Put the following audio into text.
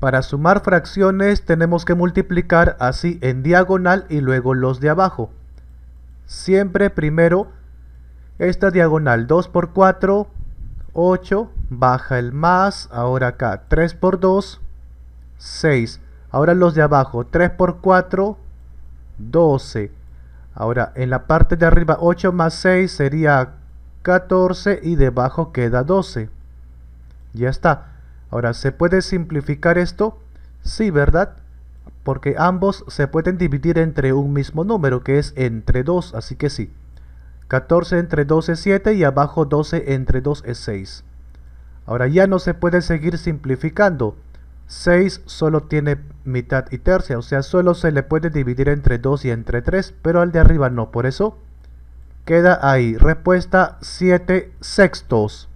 Para sumar fracciones tenemos que multiplicar así en diagonal y luego los de abajo. Siempre primero esta diagonal 2 por 4, 8, baja el más, ahora acá 3 por 2, 6. Ahora los de abajo, 3 por 4, 12. Ahora en la parte de arriba 8 más 6 sería 14 y debajo queda 12. Ya está. Ahora, ¿se puede simplificar esto? Sí, ¿verdad? Porque ambos se pueden dividir entre un mismo número, que es entre 2, así que sí. 14 entre 2 es 7 y abajo 12 entre 2 es 6. Ahora ya no se puede seguir simplificando. 6 solo tiene mitad y tercia, o sea, solo se le puede dividir entre 2 y entre 3, pero al de arriba no, por eso queda ahí. Respuesta 7 sextos.